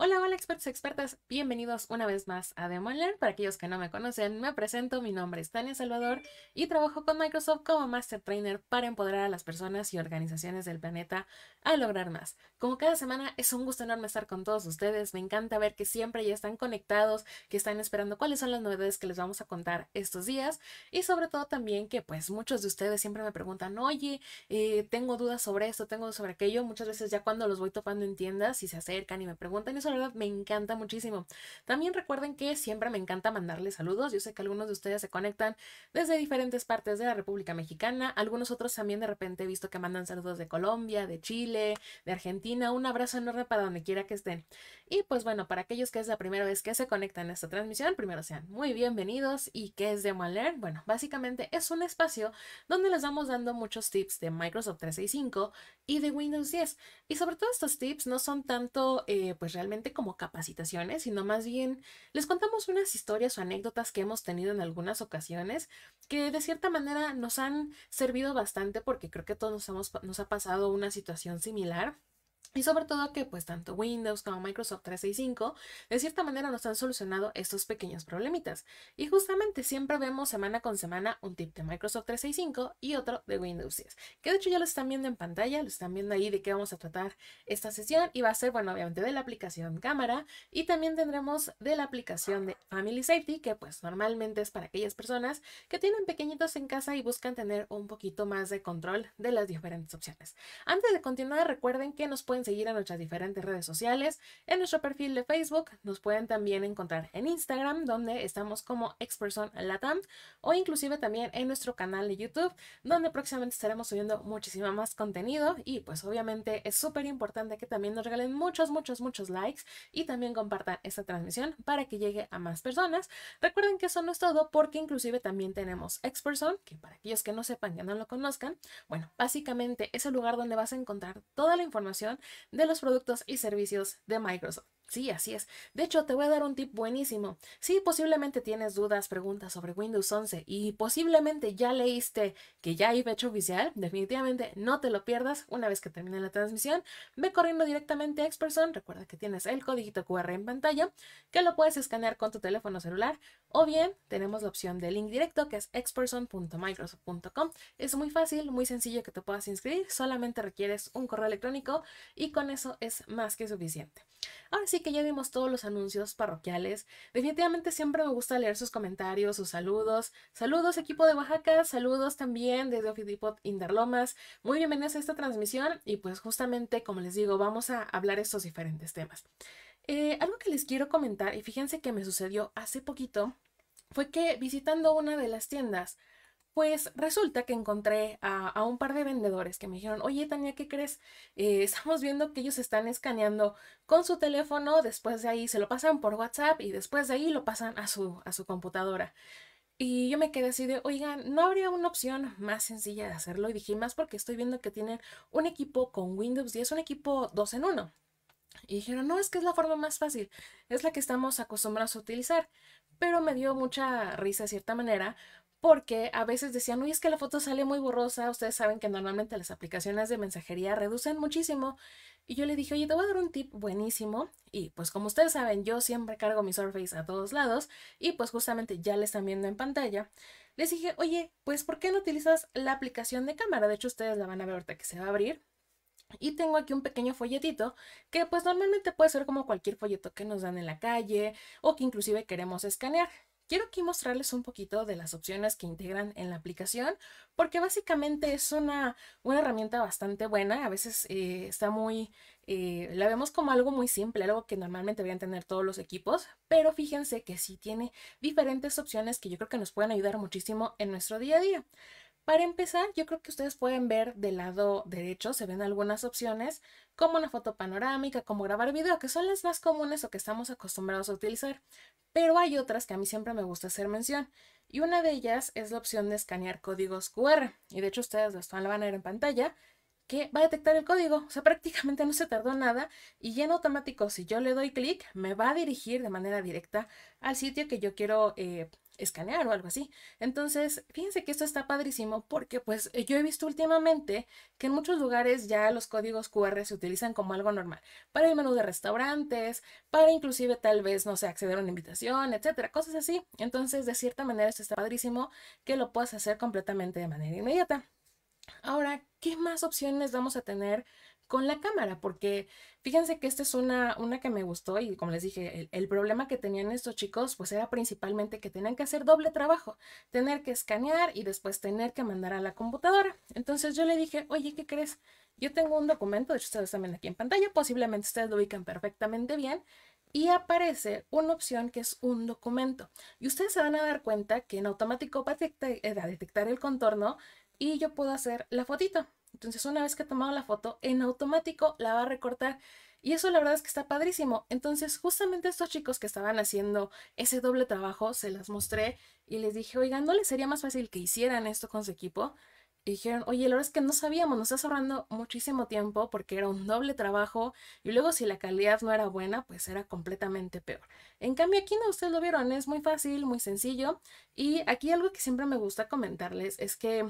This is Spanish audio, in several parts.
Hola, hola expertos y expertas, bienvenidos una vez más a Learn. Para aquellos que no me conocen, me presento, mi nombre es Tania Salvador y trabajo con Microsoft como Master Trainer para empoderar a las personas y organizaciones del planeta a lograr más. Como cada semana es un gusto enorme estar con todos ustedes, me encanta ver que siempre ya están conectados, que están esperando cuáles son las novedades que les vamos a contar estos días y sobre todo también que pues muchos de ustedes siempre me preguntan, oye, eh, tengo dudas sobre esto, tengo dudas sobre aquello, muchas veces ya cuando los voy topando en tiendas y se acercan y me preguntan eso la verdad me encanta muchísimo. También recuerden que siempre me encanta mandarles saludos. Yo sé que algunos de ustedes se conectan desde diferentes partes de la República Mexicana. Algunos otros también de repente he visto que mandan saludos de Colombia, de Chile, de Argentina. Un abrazo enorme para donde quiera que estén. Y pues bueno, para aquellos que es la primera vez que se conectan a esta transmisión, primero sean muy bienvenidos. ¿Y qué es Demo Bueno, básicamente es un espacio donde les vamos dando muchos tips de Microsoft 365 y de Windows 10. Y sobre todo estos tips no son tanto eh, pues realmente como capacitaciones, sino más bien les contamos unas historias o anécdotas que hemos tenido en algunas ocasiones que de cierta manera nos han servido bastante porque creo que todos nos, hemos, nos ha pasado una situación similar y sobre todo que pues tanto Windows como Microsoft 365 de cierta manera nos han solucionado estos pequeños problemitas. Y justamente siempre vemos semana con semana un tip de Microsoft 365 y otro de Windows 10. Que de hecho ya lo están viendo en pantalla, lo están viendo ahí de qué vamos a tratar esta sesión. Y va a ser, bueno, obviamente de la aplicación cámara y también tendremos de la aplicación de Family Safety, que pues normalmente es para aquellas personas que tienen pequeñitos en casa y buscan tener un poquito más de control de las diferentes opciones. Antes de continuar, recuerden que nos pueden seguir en nuestras diferentes redes sociales, en nuestro perfil de Facebook, nos pueden también encontrar en Instagram, donde estamos como Experson Latam, o inclusive también en nuestro canal de YouTube, donde próximamente estaremos subiendo muchísimo más contenido y pues obviamente es súper importante que también nos regalen muchos, muchos, muchos likes y también compartan esta transmisión para que llegue a más personas. Recuerden que eso no es todo porque inclusive también tenemos Experson, que para aquellos que no sepan, que no lo conozcan, bueno, básicamente es el lugar donde vas a encontrar toda la información de los productos y servicios de Microsoft. Sí, así es. De hecho, te voy a dar un tip buenísimo. Si posiblemente tienes dudas, preguntas sobre Windows 11 y posiblemente ya leíste que ya hay fecha oficial, definitivamente no te lo pierdas. Una vez que termine la transmisión, ve corriendo directamente a Experson. Recuerda que tienes el código QR en pantalla, que lo puedes escanear con tu teléfono celular o bien tenemos la opción de link directo que es experson.microsoft.com. Es muy fácil, muy sencillo que te puedas inscribir. Solamente requieres un correo electrónico y con eso es más que suficiente. Ahora sí que ya vimos todos los anuncios parroquiales. Definitivamente siempre me gusta leer sus comentarios, sus saludos. Saludos equipo de Oaxaca, saludos también desde Ofidipot Interlomas. Muy bienvenidos a esta transmisión y pues justamente como les digo, vamos a hablar estos diferentes temas. Eh, algo que les quiero comentar, y fíjense que me sucedió hace poquito, fue que visitando una de las tiendas, pues resulta que encontré a, un par de vendedores que me dijeron, oye Tania, ¿qué crees? Eh, estamos viendo que ellos están escaneando con su teléfono, después de ahí se lo pasan por WhatsApp y después de ahí lo pasan a su, a su computadora. Y yo me quedé así de, oigan, ¿no habría una opción más sencilla de hacerlo? Y dije, más porque estoy viendo que tienen un equipo con Windows 10, un equipo 2 en 1. Y dijeron, no, es que es la forma más fácil, es la que estamos acostumbrados a utilizar. Pero me dio mucha risa de cierta manera porque a veces decían, uy, es que la foto sale muy borrosa, ustedes saben que normalmente las aplicaciones de mensajería reducen muchísimo. Y yo le dije, oye, te voy a dar un tip buenísimo. Y pues como ustedes saben, yo siempre cargo mi Surface a todos lados y pues justamente ya le están viendo en pantalla. Les dije, oye, pues ¿por qué no utilizas la aplicación de cámara? De hecho, ustedes la van a ver ahorita que se va a abrir. Y tengo aquí un pequeño folletito que pues normalmente puede ser como cualquier folleto que nos dan en la calle o que inclusive queremos escanear quiero aquí mostrarles un poquito de las opciones que integran en la aplicación, porque básicamente es una, una herramienta bastante buena. A veces eh, está muy, eh, la vemos como algo muy simple, algo que normalmente deberían tener todos los equipos, pero fíjense que sí tiene diferentes opciones que yo creo que nos pueden ayudar muchísimo en nuestro día a día. Para empezar, yo creo que ustedes pueden ver del lado derecho, se ven algunas opciones, como una foto panorámica, como grabar video, que son las más comunes o que estamos acostumbrados a utilizar, pero hay otras que a mí siempre me gusta hacer mención, y una de ellas es la opción de escanear códigos QR, y de hecho ustedes las van a ver en pantalla, que va a detectar el código, o sea, prácticamente no se tardó nada, y ya en automático, si yo le doy clic, me va a dirigir de manera directa al sitio que yo quiero... Eh, escanear o algo así. Entonces, fíjense que esto está padrísimo porque pues eh, yo he visto últimamente que en muchos lugares ya los códigos QR se utilizan como algo normal, para el menú de restaurantes, para inclusive tal vez, no sé, acceder a una invitación, etcétera, cosas así. Entonces, de cierta manera esto está padrísimo que lo puedas hacer completamente de manera inmediata. Ahora, ¿qué más opciones vamos a tener con la cámara, porque fíjense que esta es una, una que me gustó y como les dije, el, problema que tenían estos chicos pues era principalmente que tenían que hacer doble trabajo, tener que escanear y después tener que mandar a la computadora. Entonces yo le dije, oye, ¿qué crees? Yo tengo un documento, de hecho ustedes también aquí en pantalla, posiblemente ustedes lo ubican perfectamente bien, y aparece una opción que es un documento. Y ustedes se van a dar cuenta que en automático va a eh, detectar el contorno y yo puedo hacer la fotito. Entonces una vez que he tomado la foto, en automático la va a recortar. Y eso la verdad es que está padrísimo. Entonces justamente estos chicos que estaban haciendo ese doble trabajo, se las mostré y les dije, oigan, ¿no les sería más fácil que hicieran esto con su equipo? Y dijeron, oye, la verdad es que no sabíamos, nos está ahorrando muchísimo tiempo porque era un doble trabajo y luego si la calidad no era buena, pues era completamente peor. En cambio, aquí no, ustedes lo vieron, es muy fácil, muy sencillo. Y aquí algo que siempre me gusta comentarles es que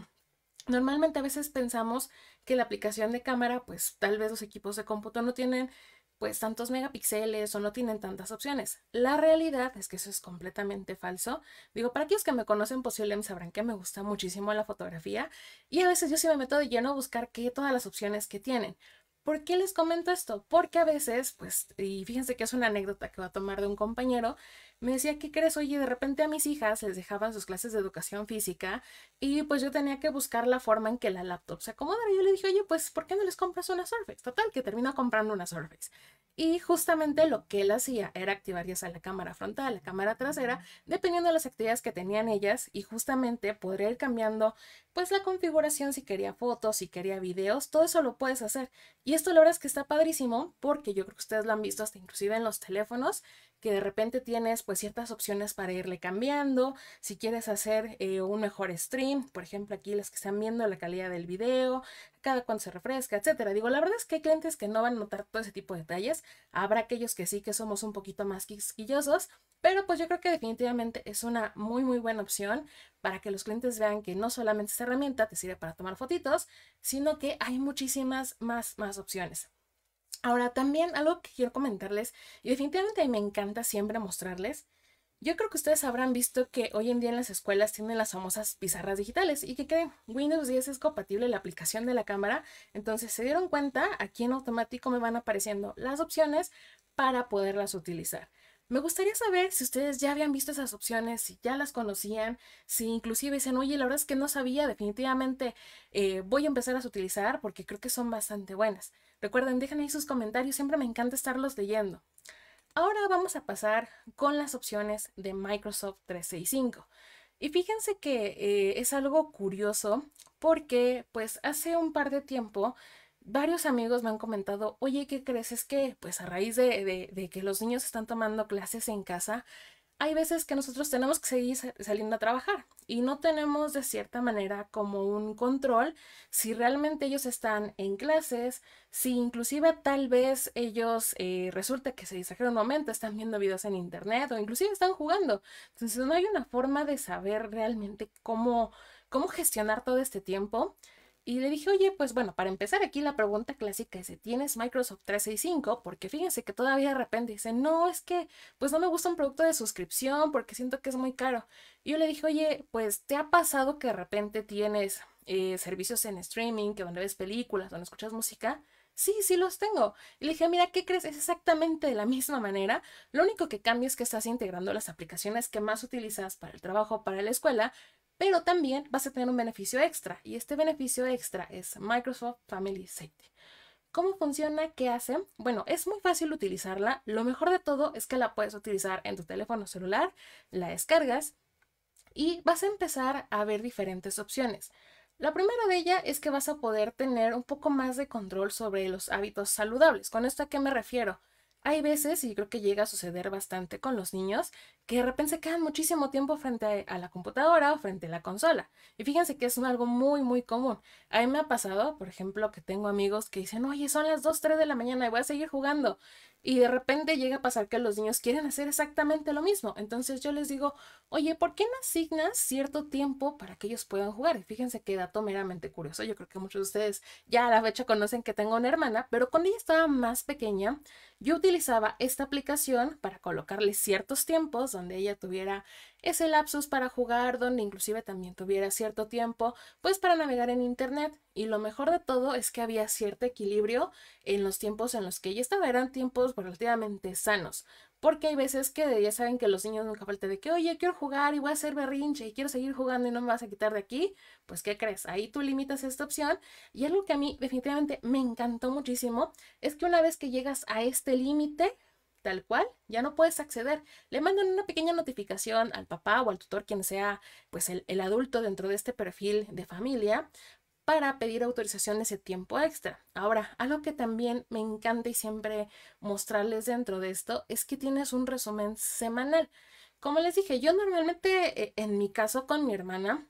Normalmente a veces pensamos que la aplicación de cámara, pues tal vez los equipos de cómputo no tienen pues tantos megapíxeles o no tienen tantas opciones. La realidad es que eso es completamente falso. Digo, para aquellos que me conocen posiblemente sabrán que me gusta muchísimo la fotografía y a veces yo sí me meto de lleno a buscar qué todas las opciones que tienen. ¿Por qué les comento esto? Porque a veces, pues, y fíjense que es una anécdota que va a tomar de un compañero, me decía, ¿qué crees? Oye, de repente a mis hijas les dejaban sus clases de educación física y pues yo tenía que buscar la forma en que la laptop se acomodara. Yo le dije, oye, pues ¿por qué no les compras una Surface? Total, que termino comprando una Surface. Y justamente lo que él hacía era activar ya sea la cámara frontal, la cámara trasera, dependiendo de las actividades que tenían ellas y justamente podría ir cambiando pues la configuración si quería fotos, si quería videos, todo eso lo puedes hacer. Y esto la verdad es que está padrísimo porque yo creo que ustedes lo han visto hasta inclusive en los teléfonos que de repente tienes pues ciertas opciones para irle cambiando, si quieres hacer eh, un mejor stream, por ejemplo aquí las que están viendo la calidad del video, cada cuando se refresca, etcétera. Digo, la verdad es que hay clientes que no van a notar todo ese tipo de detalles, habrá aquellos que sí que somos un poquito más quisquillosos, pero pues yo creo que definitivamente es una muy muy buena opción para que los clientes vean que no solamente esta herramienta te sirve para tomar fotitos, sino que hay muchísimas más más opciones. Ahora, también algo que quiero comentarles, y definitivamente me encanta siempre mostrarles, yo creo que ustedes habrán visto que hoy en día en las escuelas tienen las famosas pizarras digitales y que creen, Windows 10 es compatible la aplicación de la cámara, entonces se dieron cuenta, aquí en automático me van apareciendo las opciones para poderlas utilizar. Me gustaría saber si ustedes ya habían visto esas opciones, si ya las conocían, si inclusive dicen, oye, la verdad es que no sabía, definitivamente eh, voy a empezar a utilizar porque creo que son bastante buenas. Recuerden, dejen ahí sus comentarios, siempre me encanta estarlos leyendo. Ahora vamos a pasar con las opciones de Microsoft 365. Y fíjense que eh, es algo curioso porque pues hace un par de tiempo varios amigos me han comentado, oye, ¿qué crees? Es que, pues a raíz de, que los niños están tomando clases en casa, hay veces que nosotros tenemos que seguir saliendo a trabajar y no tenemos de cierta manera como un control si realmente ellos están en clases, si inclusive tal vez ellos eh, resulta que se distrajeron un momento, están viendo videos en internet o inclusive están jugando. Entonces no hay una forma de saber realmente cómo, cómo gestionar todo este tiempo. Y le dije, oye, pues bueno, para empezar aquí la pregunta clásica es, ¿tienes Microsoft 365? Porque fíjense que todavía de repente dice no, es que pues no me gusta un producto de suscripción porque siento que es muy caro. Y yo le dije, oye, pues ¿te ha pasado que de repente tienes eh, servicios en streaming, que donde ves películas, donde escuchas música? Sí, sí los tengo. Y le dije, ah, mira, ¿qué crees? Es exactamente de la misma manera. Lo único que cambia es que estás integrando las aplicaciones que más utilizas para el trabajo, para la escuela, pero también vas a tener un beneficio extra y este beneficio extra es Microsoft Family Safety. ¿Cómo funciona? ¿Qué hace? Bueno, es muy fácil utilizarla. Lo mejor de todo es que la puedes utilizar en tu teléfono celular, la descargas y vas a empezar a ver diferentes opciones. La primera de ellas es que vas a poder tener un poco más de control sobre los hábitos saludables. ¿Con esto a qué me refiero? hay veces, y creo que llega a suceder bastante con los niños, que de repente se quedan muchísimo tiempo frente a la computadora o frente a la consola. Y fíjense que es algo muy, muy común. A mí me ha pasado, por ejemplo, que tengo amigos que dicen, oye, son las 2, 3 de la mañana y voy a seguir jugando. Y de repente llega a pasar que los niños quieren hacer exactamente lo mismo. Entonces yo les digo, oye, ¿por qué no asignas cierto tiempo para que ellos puedan jugar? Y fíjense qué dato meramente curioso. Yo creo que muchos de ustedes ya a la fecha conocen que tengo una hermana, pero cuando ella estaba más pequeña, yo utilizaba esta aplicación para colocarle ciertos tiempos donde ella tuviera ese lapsus para jugar donde inclusive también tuviera cierto tiempo pues para navegar en internet y lo mejor de todo es que había cierto equilibrio en los tiempos en los que ya estaba eran tiempos relativamente sanos porque hay veces que ya saben que los niños nunca falta de que, oye, quiero jugar y voy a hacer berrinche y quiero seguir jugando y no me vas a quitar de aquí. Pues, ¿qué crees? Ahí tú limitas esta opción. Y algo que a mí definitivamente me encantó muchísimo es que una vez que llegas a este límite, tal cual, ya no puedes acceder. Le mandan una pequeña notificación al papá o al tutor, quien sea pues el, adulto dentro de este perfil de familia, para pedir autorización ese tiempo extra. Ahora, algo que también me encanta y siempre mostrarles dentro de esto es que tienes un resumen semanal. Como les dije, yo normalmente, eh, en mi caso con mi hermana,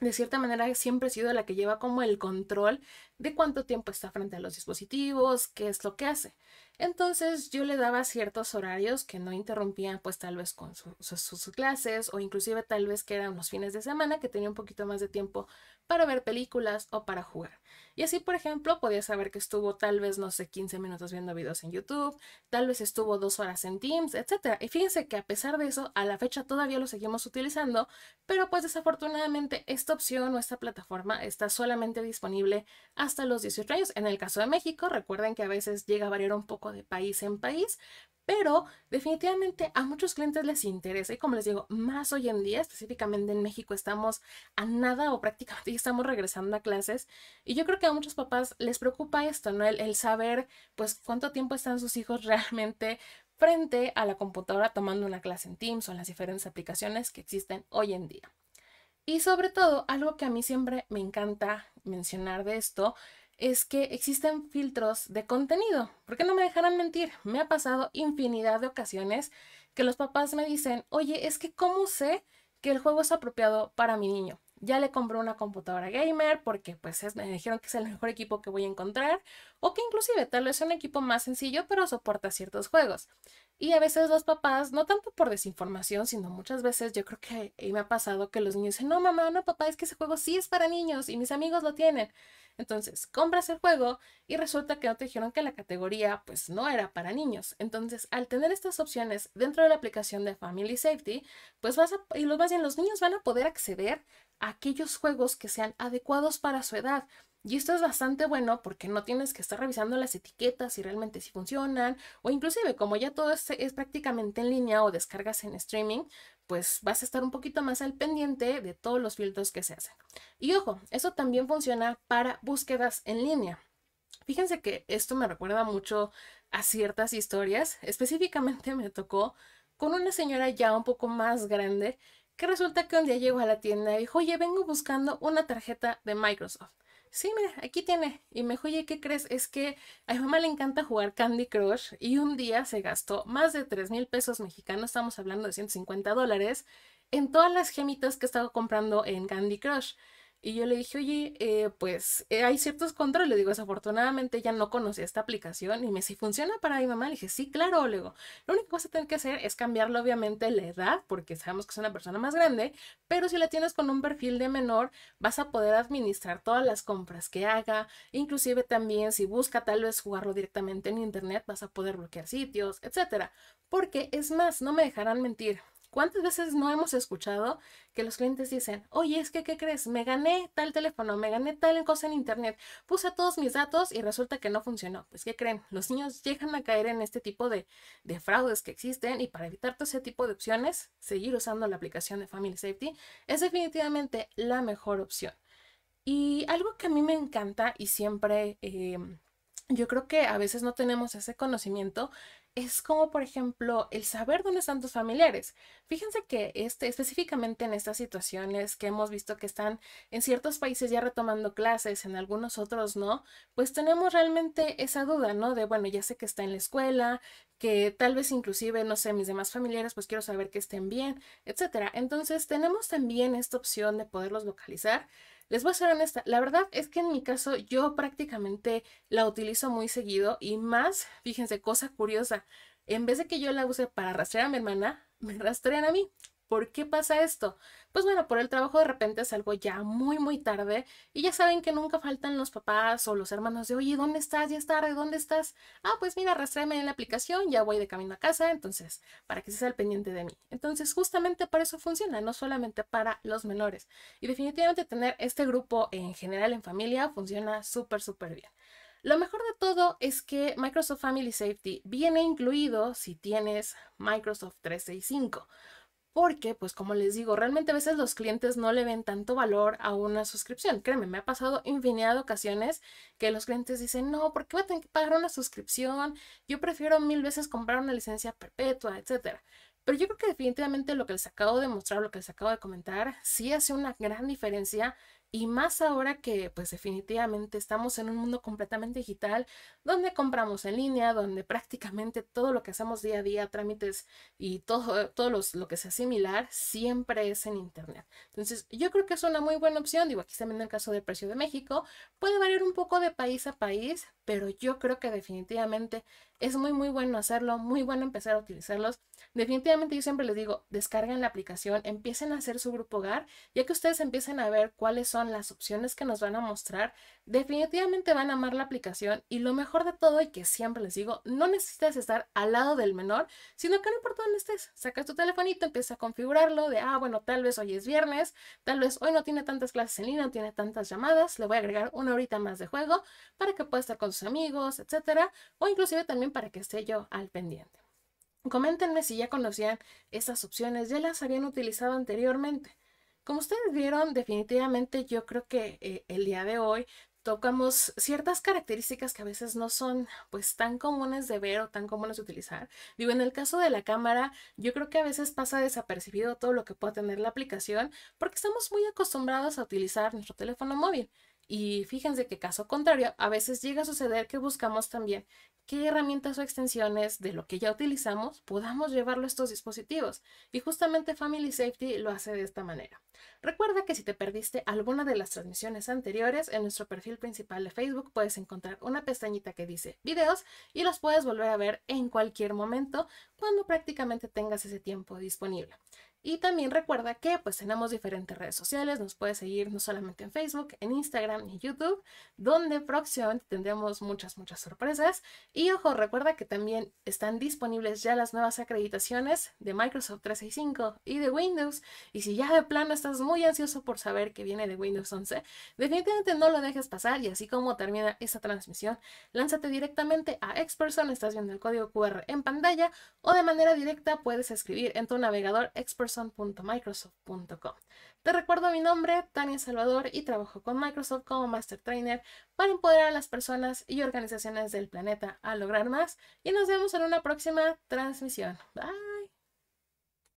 de cierta manera siempre he sido la que lleva como el control de cuánto tiempo está frente a los dispositivos, qué es lo que hace. Entonces yo le daba ciertos horarios que no interrumpían pues tal vez con sus clases o inclusive tal vez que eran los fines de semana que tenía un poquito más de tiempo para ver películas o para jugar. Y así, por ejemplo, podía saber que estuvo tal vez, no sé, 15 minutos viendo videos en YouTube, tal vez estuvo dos horas en Teams, etc. Y fíjense que a pesar de eso, a la fecha todavía lo seguimos utilizando, pero pues desafortunadamente esta opción o esta plataforma está solamente disponible hasta los 18 años. En el caso de México, recuerden que a veces llega a variar un poco de país en país, pero definitivamente a muchos clientes les interesa y como les digo, más hoy en día, específicamente en México, estamos a nada o prácticamente ya estamos regresando a clases y yo creo que a muchos papás les preocupa esto, ¿no? El, saber pues cuánto tiempo están sus hijos realmente frente a la computadora tomando una clase en Teams o en las diferentes aplicaciones que existen hoy en día. Y sobre todo, algo que a mí siempre me encanta mencionar de esto es que existen filtros de contenido. ¿Por qué no me dejarán mentir, me ha pasado infinidad de ocasiones que los papás me dicen, oye, es que ¿cómo sé que el juego es apropiado para mi niño? Ya le compré una computadora gamer porque pues es, me dijeron que es el mejor equipo que voy a encontrar o que inclusive tal vez es un equipo más sencillo pero soporta ciertos juegos. Y a veces los papás, no tanto por desinformación, sino muchas veces yo creo que eh, me ha pasado que los niños dicen, no mamá, no papá, es que ese juego sí es para niños y mis amigos lo tienen. Entonces, compras el juego y resulta que no te dijeron que la categoría pues no era para niños. Entonces, al tener estas opciones dentro de la aplicación de Family Safety, pues vas a, y los más bien los niños van a poder acceder a aquellos juegos que sean adecuados para su edad. Y esto es bastante bueno porque no tienes que estar revisando las etiquetas si realmente si funcionan o inclusive como ya todo es prácticamente en línea o descargas en streaming, pues vas a estar un poquito más al pendiente de todos los filtros que se hacen. Y ojo, eso también funciona para búsquedas en línea. Fíjense que esto me recuerda mucho a ciertas historias. Específicamente me tocó con una señora ya un poco más grande que resulta que un día llegó a la tienda y dijo, oye, vengo buscando una tarjeta de Microsoft sí, mira, aquí tiene. Y me dijo, oye, ¿qué crees? Es que a mi mamá le encanta jugar Candy Crush y un día se gastó más de 3 mil pesos mexicanos, estamos hablando de 150 dólares, en todas las gemitas que estaba comprando en Candy Crush. Y yo le dije, oye, eh, pues eh, hay ciertos controles. Le digo, desafortunadamente ya no conocía esta aplicación. Y me dice, ¿funciona para mi mamá? Le dije, sí, claro. Le digo, lo único que vas a tener que hacer es cambiarle, obviamente, la edad, porque sabemos que es una persona más grande. Pero si la tienes con un perfil de menor, vas a poder administrar todas las compras que haga. Inclusive también, si busca tal vez jugarlo directamente en internet, vas a poder bloquear sitios, etcétera. Porque es más, no me dejarán mentir. ¿Cuántas veces no hemos escuchado que los clientes dicen, oye, es que, ¿qué crees? Me gané tal teléfono, me gané tal cosa en internet, puse todos mis datos y resulta que no funcionó. Pues, ¿qué creen? Los niños llegan a caer en este tipo de, fraudes que existen y para evitar todo ese tipo de opciones, seguir usando la aplicación de Family Safety es definitivamente la mejor opción. Y algo que a mí me encanta y siempre... Em, yo creo que a veces no tenemos ese conocimiento es como, por ejemplo, el saber dónde están tus familiares. Fíjense que este, específicamente en estas situaciones que hemos visto que están en ciertos países ya retomando clases, en algunos otros no, pues tenemos realmente esa duda, ¿no? De, bueno, ya sé que está en la escuela, que tal vez inclusive, no sé, mis demás familiares, pues quiero saber que estén bien, etc. Entonces, tenemos también esta opción de poderlos localizar les voy a ser honesta, la verdad es que en mi caso yo prácticamente la utilizo muy seguido y más, fíjense, cosa curiosa, en vez de que yo la use para rastrear a mi hermana, me rastrean a mí. ¿Por qué pasa esto? Pues bueno, por el trabajo de repente salgo ya muy, muy tarde y ya saben que nunca faltan los papás o los hermanos de, oye, ¿dónde estás? Ya es tarde, ¿dónde estás? Ah, pues mira, arrastréme en la aplicación, ya voy de camino a casa, entonces, para que se el pendiente de mí. Entonces, justamente para eso funciona, no solamente para los menores. Y definitivamente tener este grupo en general en familia funciona súper, súper bien. Lo mejor de todo es que Microsoft Family Safety viene incluido si tienes Microsoft 365 porque, pues como les digo, realmente a veces los clientes no le ven tanto valor a una suscripción. Créeme, me ha pasado infinidad de ocasiones que los clientes dicen, no, ¿por qué voy a tener que pagar una suscripción? Yo prefiero mil veces comprar una licencia perpetua, etcétera. Pero yo creo que definitivamente lo que les acabo de mostrar, lo que les acabo de comentar, sí hace una gran diferencia y más ahora que pues definitivamente estamos en un mundo completamente digital, donde compramos en línea, donde prácticamente todo lo que hacemos día a día, trámites y todo, los, lo que sea similar, siempre es en Internet. Entonces yo creo que es una muy buena opción, digo aquí también en el caso del precio de México, puede variar un poco de país a país, pero yo creo que definitivamente es muy, muy bueno hacerlo, muy bueno empezar a utilizarlos. Definitivamente yo siempre les digo, descarguen la aplicación, empiecen a hacer su grupo hogar, ya que ustedes empiecen a ver cuáles son las opciones que nos van a mostrar. Definitivamente van a amar la aplicación y lo mejor de todo, y que siempre les digo, no necesitas estar al lado del menor, sino que no importa dónde estés, sacas tu telefonito, empiezas a configurarlo de, ah, bueno, tal vez hoy es viernes, tal vez hoy no tiene tantas clases en línea, no tiene tantas llamadas, le voy a agregar una horita más de juego para que pueda estar con sus amigos, etcétera, o inclusive también para que esté yo al pendiente. Coméntenme si ya conocían esas opciones, ya las habían utilizado anteriormente. Como ustedes vieron, definitivamente yo creo que eh, el día de hoy tocamos ciertas características que a veces no son pues tan comunes de ver o tan comunes de utilizar. Digo, en el caso de la cámara, yo creo que a veces pasa desapercibido todo lo que puede tener la aplicación porque estamos muy acostumbrados a utilizar nuestro teléfono móvil. Y fíjense que caso contrario, a veces llega a suceder que buscamos también qué herramientas o extensiones de lo que ya utilizamos podamos llevarlo a estos dispositivos. Y justamente Family Safety lo hace de esta manera. Recuerda que si te perdiste alguna de las transmisiones anteriores, en nuestro perfil principal de Facebook puedes encontrar una pestañita que dice videos y los puedes volver a ver en cualquier momento cuando prácticamente tengas ese tiempo disponible. Y también recuerda que pues tenemos diferentes redes sociales, nos puedes seguir no solamente en Facebook, en Instagram y YouTube, donde próximamente tendremos muchas, muchas sorpresas. Y ojo, recuerda que también están disponibles ya las nuevas acreditaciones de Microsoft 365 y de Windows. Y si ya de plano estás muy ansioso por saber que viene de Windows 11, definitivamente no lo dejes pasar y así como termina esta transmisión, lánzate directamente a X-Person, estás viendo el código QR en pantalla o de manera directa puedes escribir en tu navegador X-Person te recuerdo mi nombre, Tania Salvador, y trabajo con Microsoft como Master Trainer para empoderar a las personas y organizaciones del planeta a lograr más. Y nos vemos en una próxima transmisión. Bye.